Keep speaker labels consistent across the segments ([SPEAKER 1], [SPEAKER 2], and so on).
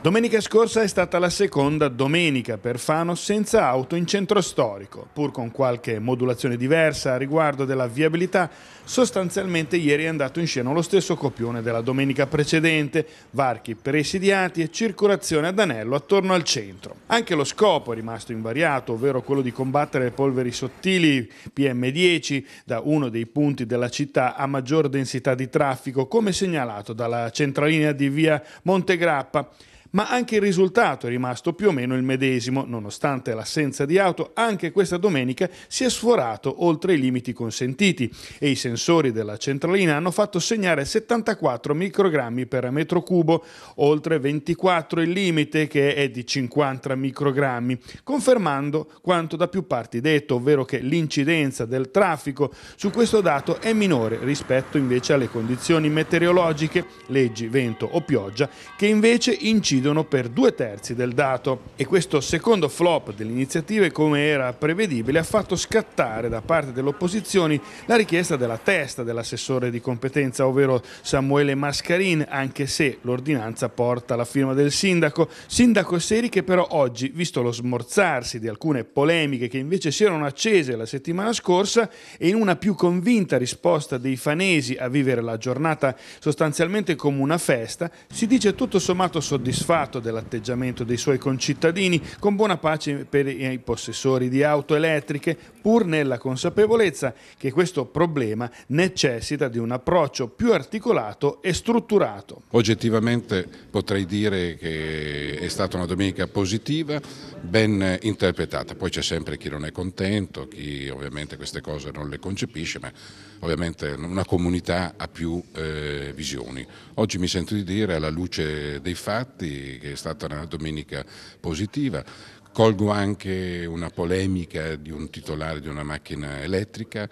[SPEAKER 1] Domenica scorsa è stata la seconda domenica per Fano senza auto in centro storico, pur con qualche modulazione diversa a riguardo della viabilità, sostanzialmente ieri è andato in scena lo stesso copione della domenica precedente, varchi presidiati e circolazione ad anello attorno al centro. Anche lo scopo è rimasto invariato, ovvero quello di combattere le polveri sottili PM10 da uno dei punti della città a maggior densità di traffico, come segnalato dalla centralina di via Montegrappa ma anche il risultato è rimasto più o meno il medesimo, nonostante l'assenza di auto, anche questa domenica si è sforato oltre i limiti consentiti e i sensori della centralina hanno fatto segnare 74 microgrammi per metro cubo, oltre 24 il limite che è di 50 microgrammi, confermando quanto da più parti detto, ovvero che l'incidenza del traffico su questo dato è minore rispetto invece alle condizioni meteorologiche, leggi, vento o pioggia, che invece incidono incidono per due terzi del dato e questo secondo flop dell'iniziativa, come era prevedibile, ha fatto scattare da parte delle opposizioni la richiesta della testa dell'assessore di competenza, ovvero Samuele Mascarin, anche se l'ordinanza porta la firma del sindaco. Sindaco Seri che però oggi, visto lo smorzarsi di alcune polemiche che invece si erano accese la settimana scorsa e in una più convinta risposta dei fanesi a vivere la giornata sostanzialmente come una festa, si dice tutto sommato soddisfatto soddisfatto dell'atteggiamento dei suoi concittadini, con buona pace per i possessori di auto elettriche, pur nella consapevolezza che questo problema necessita di un approccio più articolato e strutturato.
[SPEAKER 2] Oggettivamente potrei dire che è stata una domenica positiva, ben interpretata, poi c'è sempre chi non è contento, chi ovviamente queste cose non le concepisce, ma ovviamente una comunità ha più eh, visioni. Oggi mi sento di dire alla luce dei fatti che è stata una domenica positiva, Colgo anche una polemica di un titolare di una macchina elettrica,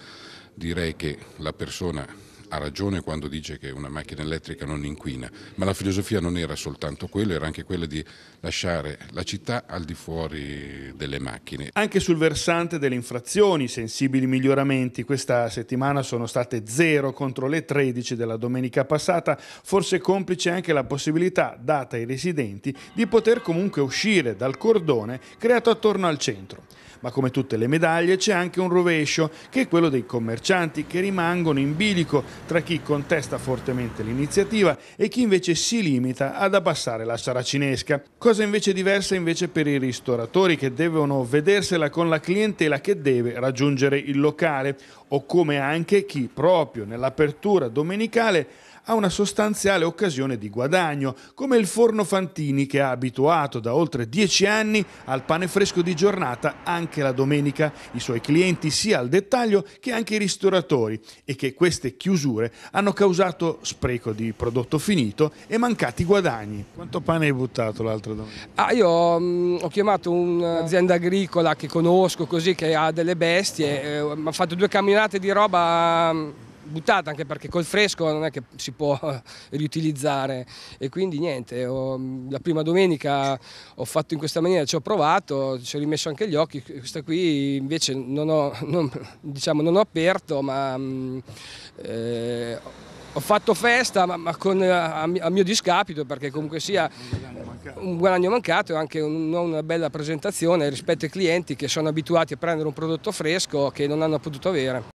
[SPEAKER 2] direi che la persona ha ragione quando dice che una macchina elettrica non inquina, ma la filosofia non era soltanto quella, era anche quella di lasciare la città al di fuori delle macchine.
[SPEAKER 1] Anche sul versante delle infrazioni, sensibili miglioramenti, questa settimana sono state 0 contro le 13 della domenica passata, forse complice anche la possibilità data ai residenti di poter comunque uscire dal cordone creato attorno al centro. Ma come tutte le medaglie c'è anche un rovescio, che è quello dei commercianti, che rimangono in bilico tra chi contesta fortemente l'iniziativa e chi invece si limita ad abbassare la saracinesca. Cosa invece diversa invece per i ristoratori, che devono vedersela con la clientela che deve raggiungere il locale, o come anche chi proprio nell'apertura domenicale ha una sostanziale occasione di guadagno, come il forno Fantini che ha abituato da oltre dieci anni al pane fresco di giornata anche anche la domenica i suoi clienti sia al dettaglio che anche i ristoratori e che queste chiusure hanno causato spreco di prodotto finito e mancati guadagni. Quanto pane hai buttato l'altro domenica?
[SPEAKER 3] Ah, io mh, mm, ho chiamato un'azienda agricola che conosco così, che ha delle bestie, eh, ha fatto due camminate di roba mm, buttata anche perché col fresco non è che si può riutilizzare e quindi niente, ho, mm, la prima domenica ho fatto in questa maniera, ci ho provato, ci ho rimesso anche gli occhi, questa qui invece non ho, non, diciamo, non ho aperto ma mm, eh, ho fatto festa ma, ma con, eh, a, a, mio discapito perché comunque sia un guadagno mancato e anche un, una bella presentazione rispetto ai clienti che sono abituati a prendere un prodotto fresco che non hanno potuto avere.